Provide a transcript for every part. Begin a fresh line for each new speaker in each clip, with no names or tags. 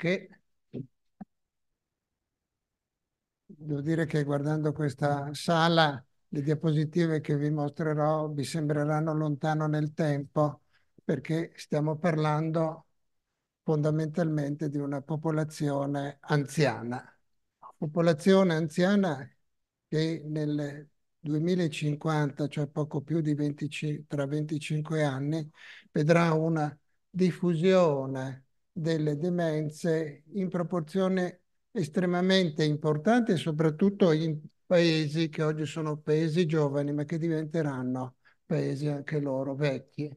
che devo dire che guardando questa sala, le diapositive che vi mostrerò vi sembreranno lontano nel tempo perché stiamo parlando fondamentalmente di una popolazione anziana. Popolazione anziana che nel 2050, cioè poco più di 20, tra 25 anni, vedrà una diffusione delle demenze in proporzione estremamente importante, soprattutto in paesi che oggi sono paesi giovani, ma che diventeranno paesi anche loro vecchi.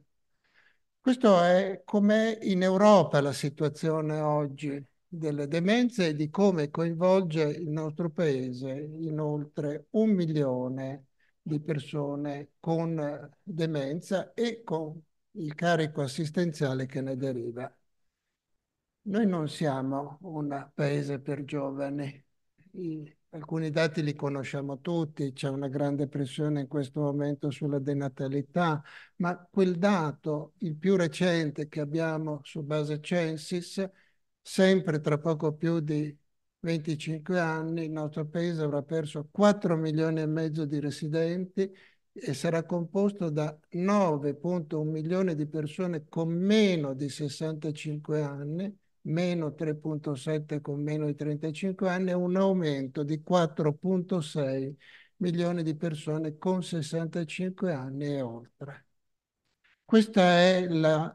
Questo è com'è in Europa la situazione oggi delle demenze e di come coinvolge il nostro paese in oltre un milione di persone con demenza e con il carico assistenziale che ne deriva. Noi non siamo un paese per giovani. alcuni dati li conosciamo tutti, c'è una grande pressione in questo momento sulla denatalità, ma quel dato, il più recente che abbiamo su base Censis, sempre tra poco più di 25 anni il nostro paese avrà perso 4 milioni e mezzo di residenti e sarà composto da 9.1 milioni di persone con meno di 65 anni meno 3.7 con meno di 35 anni e un aumento di 4.6 milioni di persone con 65 anni e oltre. Questa è la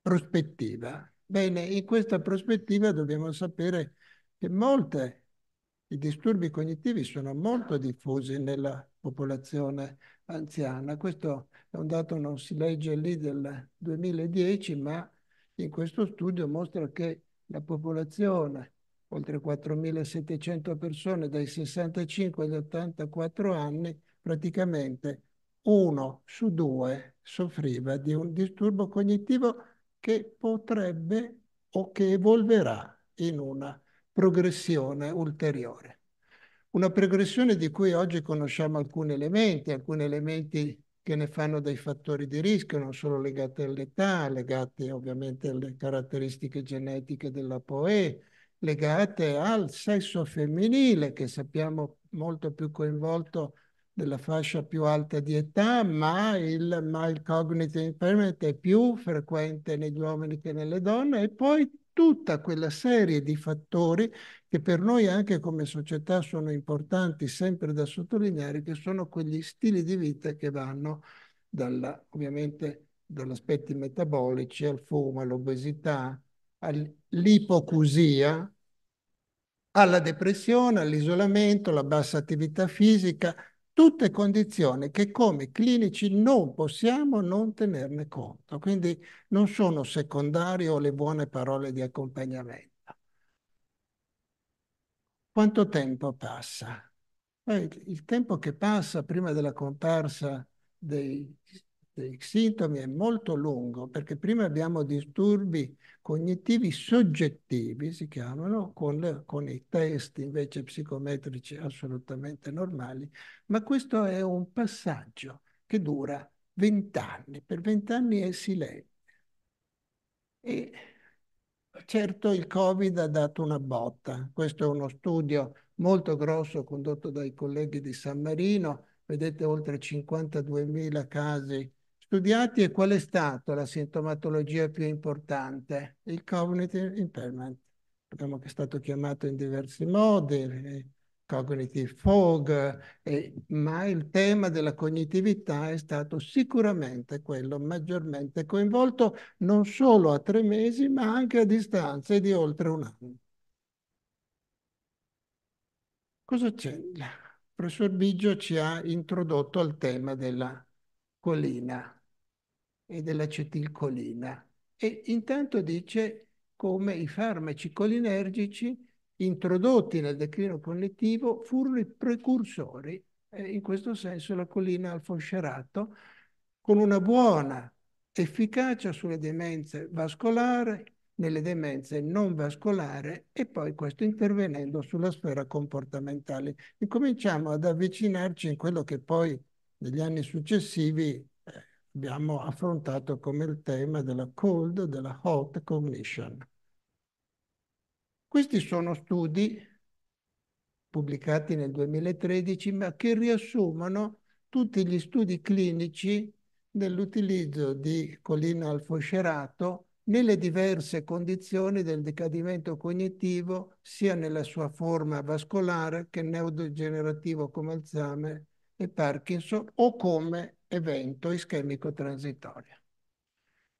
prospettiva. Bene, in questa prospettiva dobbiamo sapere che molte, i disturbi cognitivi sono molto diffusi nella popolazione anziana. Questo è un dato non si legge lì del 2010, ma in questo studio mostra che la popolazione, oltre 4.700 persone dai 65 agli 84 anni, praticamente uno su due soffriva di un disturbo cognitivo che potrebbe o che evolverà in una progressione ulteriore. Una progressione di cui oggi conosciamo alcuni elementi, alcuni elementi che ne fanno dei fattori di rischio, non solo legati all'età, legati ovviamente alle caratteristiche genetiche della POE, legate al sesso femminile, che sappiamo molto più coinvolto della fascia più alta di età, ma il mild cognitive impairment è più frequente negli uomini che nelle donne e poi tutta quella serie di fattori che per noi anche come società sono importanti sempre da sottolineare, che sono quegli stili di vita che vanno dalla, ovviamente dagli aspetti metabolici al fumo, all'obesità, all'ipocusia, alla depressione, all'isolamento, alla bassa attività fisica, tutte condizioni che come clinici non possiamo non tenerne conto, quindi non sono secondarie o le buone parole di accompagnamento. Quanto tempo passa? Il tempo che passa prima della comparsa dei dei sintomi è molto lungo perché prima abbiamo disturbi cognitivi soggettivi, si chiamano, con, le, con i test invece psicometrici assolutamente normali, ma questo è un passaggio che dura vent'anni, per vent'anni è silenzio. E certo il Covid ha dato una botta, questo è uno studio molto grosso condotto dai colleghi di San Marino, vedete oltre 52.000 casi studiati e qual è stata la sintomatologia più importante? Il cognitive impairment. Sappiamo che è stato chiamato in diversi modi, eh, cognitive fog, eh, ma il tema della cognitività è stato sicuramente quello maggiormente coinvolto non solo a tre mesi, ma anche a distanze di oltre un anno. Cosa c'è? Il professor Biggio ci ha introdotto al tema della collina e dell'acetilcolina. E intanto dice come i farmaci colinergici introdotti nel declino cognitivo furono i precursori, eh, in questo senso la colina al foscerato, con una buona efficacia sulle demenze vascolari, nelle demenze non vascolari e poi questo intervenendo sulla sfera comportamentale. Incominciamo ad avvicinarci in quello che poi negli anni successivi abbiamo affrontato come il tema della cold, della hot cognition. Questi sono studi pubblicati nel 2013, ma che riassumono tutti gli studi clinici dell'utilizzo di collina alfoscerato nelle diverse condizioni del decadimento cognitivo, sia nella sua forma vascolare che neurodegenerativo come Alzheimer e Parkinson o come evento ischemico transitorio.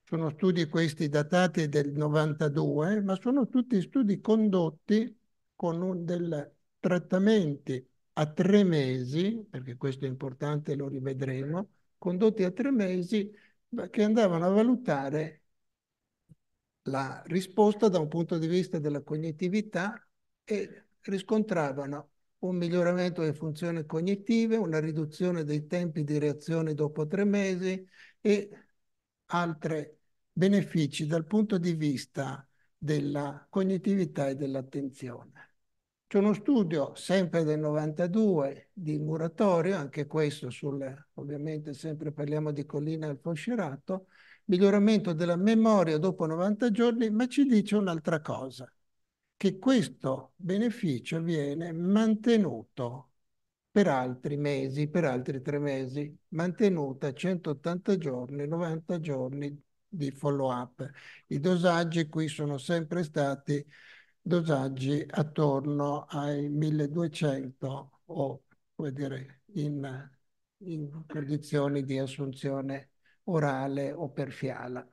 Sono studi questi datati del 92, ma sono tutti studi condotti con dei trattamenti a tre mesi, perché questo è importante, lo rivedremo, condotti a tre mesi che andavano a valutare la risposta da un punto di vista della cognitività e riscontravano un miglioramento delle funzioni cognitive, una riduzione dei tempi di reazione dopo tre mesi e altri benefici dal punto di vista della cognitività e dell'attenzione. C'è uno studio sempre del 92 di Muratorio, anche questo sul, ovviamente sempre parliamo di Collina al Foscerato, miglioramento della memoria dopo 90 giorni, ma ci dice un'altra cosa che questo beneficio viene mantenuto per altri mesi, per altri tre mesi, mantenuta a 180 giorni, 90 giorni di follow-up. I dosaggi qui sono sempre stati dosaggi attorno ai 1200 o come dire, in, in condizioni di assunzione orale o per fiala.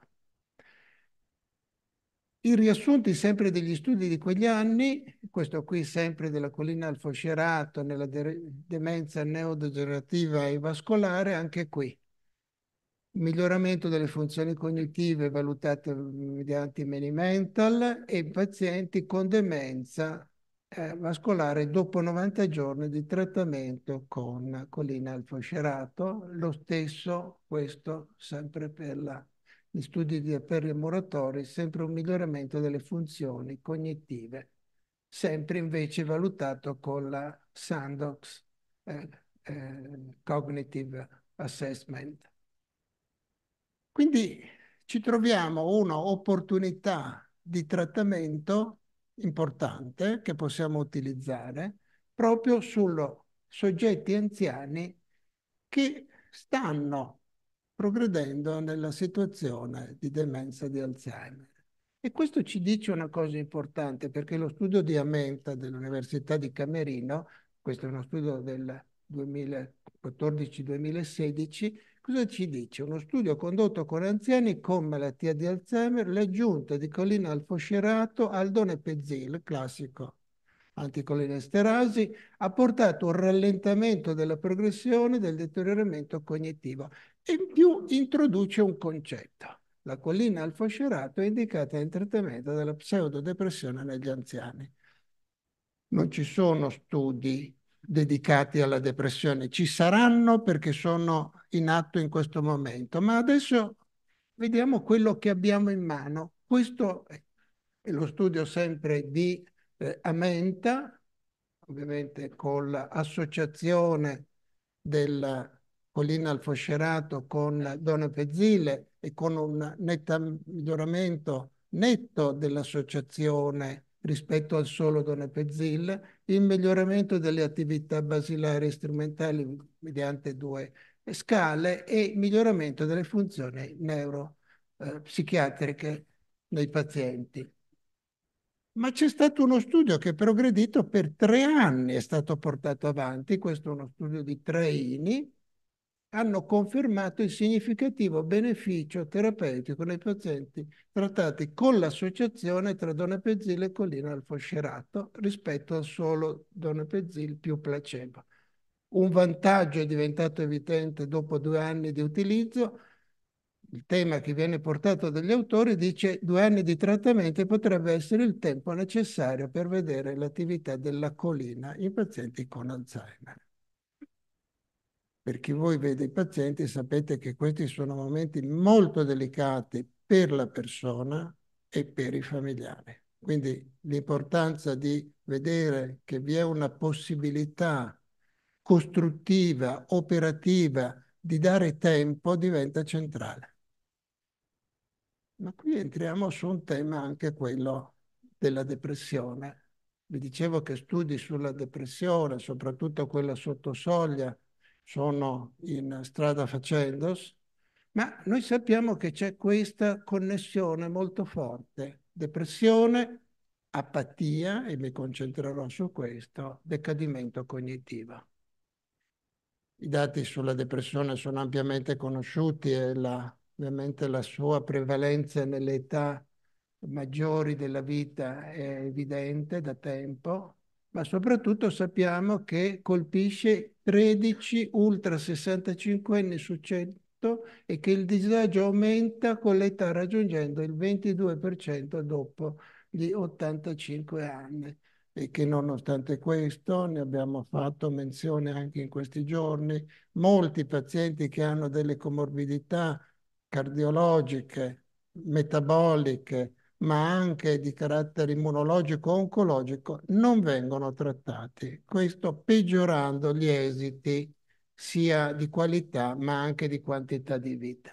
I riassunti sempre degli studi di quegli anni, questo qui sempre della collina al foscerato nella de demenza neodegenerativa e vascolare, anche qui. Miglioramento delle funzioni cognitive valutate mm, mediante many mental e pazienti con demenza eh, vascolare dopo 90 giorni di trattamento con collina al foscerato. Lo stesso, questo sempre per la gli studi di Aperio e Muratori, sempre un miglioramento delle funzioni cognitive, sempre invece valutato con la Sandox eh, eh, Cognitive Assessment. Quindi ci troviamo un'opportunità di trattamento importante che possiamo utilizzare proprio sui soggetti anziani che stanno progredendo nella situazione di demenza di Alzheimer. E questo ci dice una cosa importante, perché lo studio di Amenta dell'Università di Camerino, questo è uno studio del 2014-2016, cosa ci dice? Uno studio condotto con anziani con malattia di Alzheimer, l'aggiunta di collina alfoscerato al donepezil, classico anticolinesterasi, ha portato un rallentamento della progressione del deterioramento cognitivo e in più introduce un concetto. La collina alfoscerato è indicata in trattamento della pseudodepressione negli anziani. Non ci sono studi dedicati alla depressione, ci saranno perché sono in atto in questo momento, ma adesso vediamo quello che abbiamo in mano. Questo è lo studio sempre di eh, Amenta, ovviamente con l'associazione della Collina al Foscerato con Dona Pezzile e con un netta miglioramento netto dell'associazione rispetto al solo Dona Pezzille, il miglioramento delle attività basilari e strumentali mediante due scale e miglioramento delle funzioni neuropsichiatriche eh, nei pazienti. Ma c'è stato uno studio che è progredito per tre anni, è stato portato avanti, questo è uno studio di Traini, hanno confermato il significativo beneficio terapeutico nei pazienti trattati con l'associazione tra donepezil e collina al foscerato rispetto al solo donepezil più placebo. Un vantaggio è diventato evidente dopo due anni di utilizzo. Il tema che viene portato dagli autori dice due anni di trattamento potrebbe essere il tempo necessario per vedere l'attività della colina in pazienti con Alzheimer per chi voi vede i pazienti sapete che questi sono momenti molto delicati per la persona e per i familiari. Quindi l'importanza di vedere che vi è una possibilità costruttiva, operativa, di dare tempo diventa centrale. Ma qui entriamo su un tema anche quello della depressione. Vi dicevo che studi sulla depressione, soprattutto quella sotto soglia, sono in strada facendos, ma noi sappiamo che c'è questa connessione molto forte, depressione, apatia, e mi concentrerò su questo, decadimento cognitivo. I dati sulla depressione sono ampiamente conosciuti e la, ovviamente la sua prevalenza nelle età maggiori della vita è evidente da tempo, ma soprattutto sappiamo che colpisce 13 ultra 65 anni su 100 e che il disagio aumenta con l'età raggiungendo il 22% dopo gli 85 anni e che nonostante questo, ne abbiamo fatto menzione anche in questi giorni, molti pazienti che hanno delle comorbidità cardiologiche, metaboliche, ma anche di carattere immunologico oncologico, non vengono trattati. Questo peggiorando gli esiti sia di qualità ma anche di quantità di vita.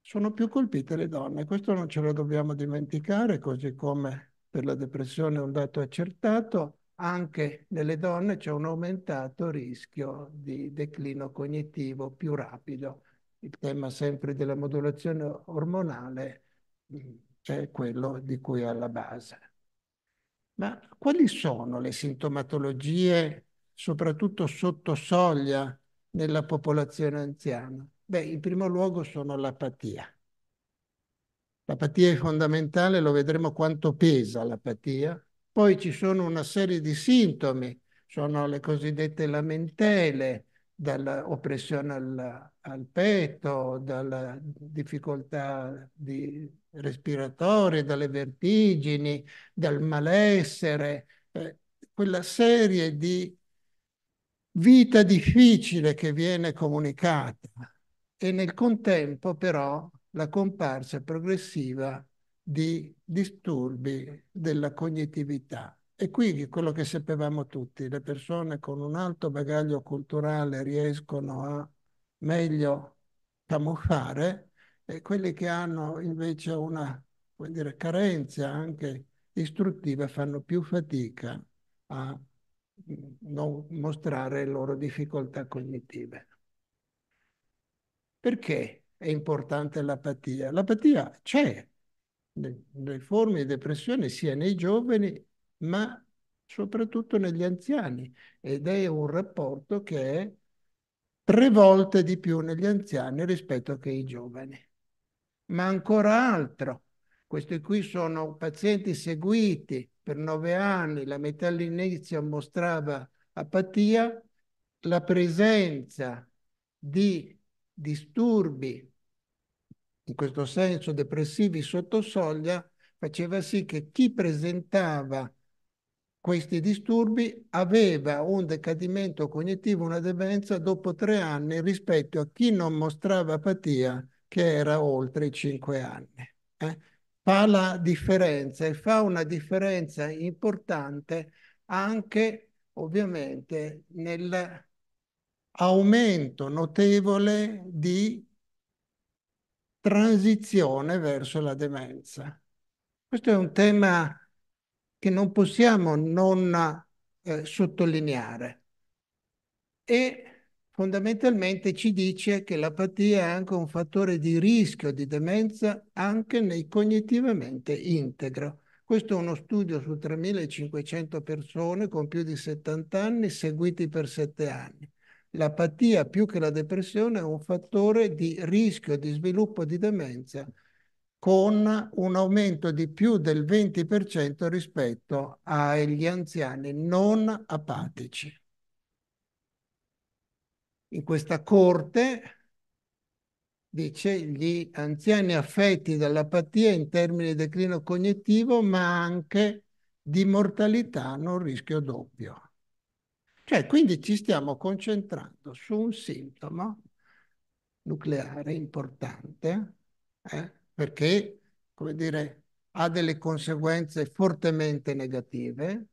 Sono più colpite le donne, questo non ce lo dobbiamo dimenticare, così come per la depressione è un dato accertato, anche nelle donne c'è un aumentato rischio di declino cognitivo più rapido. Il tema sempre della modulazione ormonale cioè quello di cui è alla base. Ma quali sono le sintomatologie, soprattutto sotto soglia, nella popolazione anziana? Beh, in primo luogo sono l'apatia. L'apatia è fondamentale, lo vedremo quanto pesa l'apatia. Poi ci sono una serie di sintomi, sono le cosiddette lamentele, dall'oppressione al, al petto, dalla difficoltà di respiratorie, dalle vertigini, dal malessere, eh, quella serie di vita difficile che viene comunicata e nel contempo però la comparsa progressiva di disturbi della cognitività. E qui quello che sapevamo tutti, le persone con un alto bagaglio culturale riescono a meglio camuffare e quelli che hanno invece una dire, carenza anche istruttiva fanno più fatica a mm, non mostrare le loro difficoltà cognitive. Perché è importante l'apatia? L'apatia c'è nelle forme di depressione sia nei giovani ma soprattutto negli anziani ed è un rapporto che è tre volte di più negli anziani rispetto che ai giovani ma ancora altro. Questi qui sono pazienti seguiti per nove anni, la metà all'inizio mostrava apatia, la presenza di disturbi, in questo senso depressivi sotto soglia, faceva sì che chi presentava questi disturbi aveva un decadimento cognitivo, una demenza dopo tre anni rispetto a chi non mostrava apatia che era oltre i cinque anni. Eh? Fa la differenza e fa una differenza importante anche ovviamente nell'aumento notevole di transizione verso la demenza. Questo è un tema che non possiamo non eh, sottolineare. E fondamentalmente ci dice che l'apatia è anche un fattore di rischio di demenza anche nei cognitivamente integro. Questo è uno studio su 3.500 persone con più di 70 anni seguiti per 7 anni. L'apatia più che la depressione è un fattore di rischio di sviluppo di demenza con un aumento di più del 20% rispetto agli anziani non apatici in questa corte, dice, gli anziani affetti dall'apatia in termini di declino cognitivo, ma anche di mortalità hanno un rischio doppio. Cioè, quindi ci stiamo concentrando su un sintomo nucleare importante, eh, perché, come dire, ha delle conseguenze fortemente negative,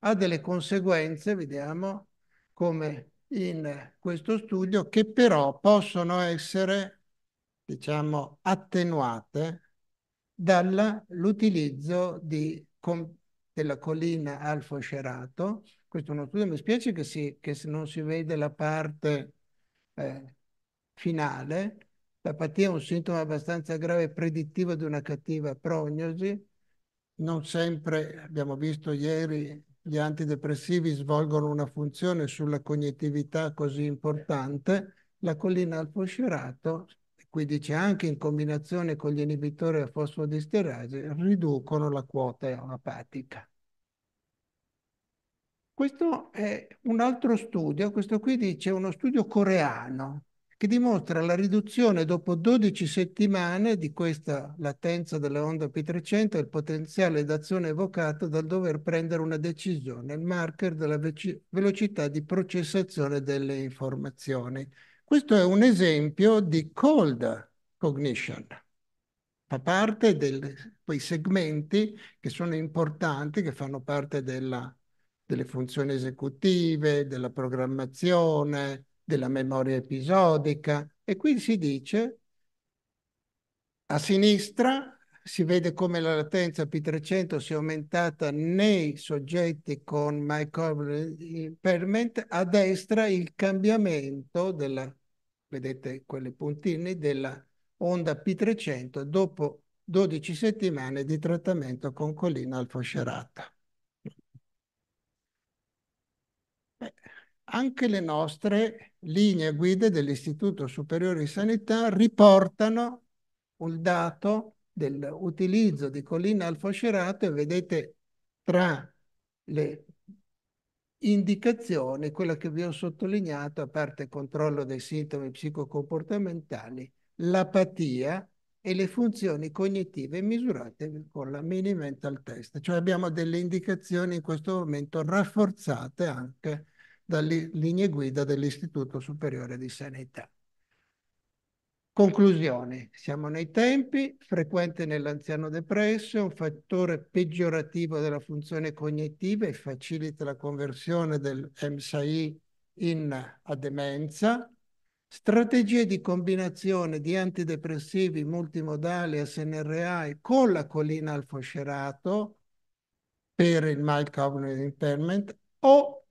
ha delle conseguenze, vediamo, come in questo studio che però possono essere, diciamo, attenuate dall'utilizzo della collina Alfoscerato. Questo è uno studio, mi spiace che, si, che non si vede la parte eh, finale. L'apatia è un sintomo abbastanza grave predittivo di una cattiva prognosi. Non sempre, abbiamo visto ieri gli antidepressivi svolgono una funzione sulla cognitività così importante, la collina al alfoscerato, qui dice anche in combinazione con gli inibitori a fosfodiesterasi, riducono la quota apatica. Questo è un altro studio, questo qui dice uno studio coreano che dimostra la riduzione dopo 12 settimane di questa latenza della onda P300 e il potenziale d'azione evocato dal dover prendere una decisione, il marker della velocità di processazione delle informazioni. Questo è un esempio di cold cognition. Fa parte di quei segmenti che sono importanti, che fanno parte della, delle funzioni esecutive, della programmazione, della memoria episodica e qui si dice a sinistra si vede come la latenza P300 si è aumentata nei soggetti con microbial impairment, a destra il cambiamento della, vedete quelle puntine, della onda P300 dopo 12 settimane di trattamento con colina alfoscerata. anche le nostre linee guida dell'Istituto Superiore di Sanità riportano un dato dell'utilizzo di collina alfoscerato e vedete tra le indicazioni, quella che vi ho sottolineato, a parte controllo dei sintomi psicocomportamentali, l'apatia e le funzioni cognitive misurate con la mini mental test. Cioè abbiamo delle indicazioni in questo momento rafforzate anche dalle linee guida dell'Istituto Superiore di Sanità. Conclusione, siamo nei tempi, frequente nell'anziano depresso, è un fattore peggiorativo della funzione cognitiva e facilita la conversione del MSI in a demenza, strategie di combinazione di antidepressivi multimodali SNRI con la collina alfoscerato per il mild cognitive impairment o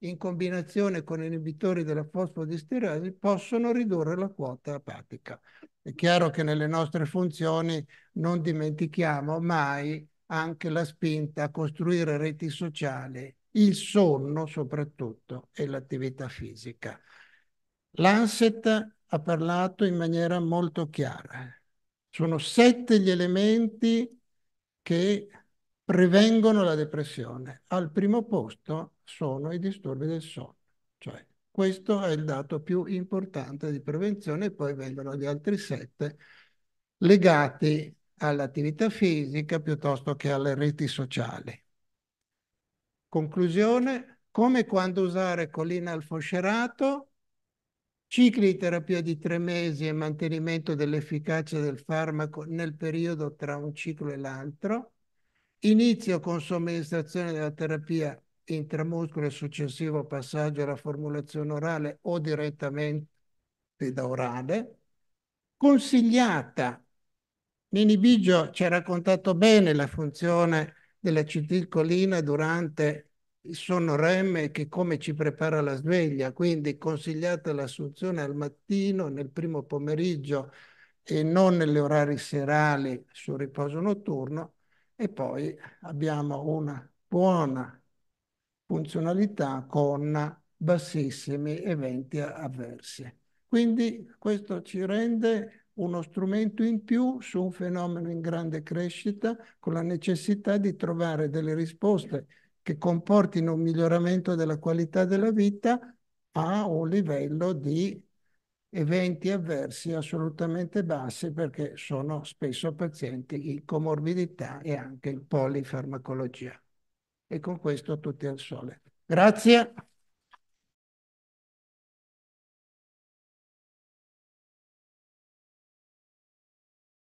in combinazione con inibitori della fosfodiesterasi possono ridurre la quota apatica. È chiaro che nelle nostre funzioni non dimentichiamo mai anche la spinta a costruire reti sociali, il sonno soprattutto e l'attività fisica. L'ANSET ha parlato in maniera molto chiara. Sono sette gli elementi che prevengono la depressione. Al primo posto sono i disturbi del sonno, cioè questo è il dato più importante di prevenzione, poi vengono gli altri sette legati all'attività fisica piuttosto che alle reti sociali. Conclusione, come quando usare colina al foscerato, cicli di terapia di tre mesi e mantenimento dell'efficacia del farmaco nel periodo tra un ciclo e l'altro, Inizio con somministrazione della terapia intramuscolo e successivo passaggio alla formulazione orale o direttamente da orale. Consigliata, Nini Biggio ci ha raccontato bene la funzione della citilcolina durante il sonno REM e che come ci prepara la sveglia, quindi consigliata l'assunzione al mattino, nel primo pomeriggio e non nelle orari serali sul riposo notturno e poi abbiamo una buona funzionalità con bassissimi eventi avversi. Quindi questo ci rende uno strumento in più su un fenomeno in grande crescita con la necessità di trovare delle risposte che comportino un miglioramento della qualità della vita a un livello di eventi avversi assolutamente bassi perché sono spesso pazienti in comorbidità e anche in polifarmacologia. E con questo tutti al sole. Grazie.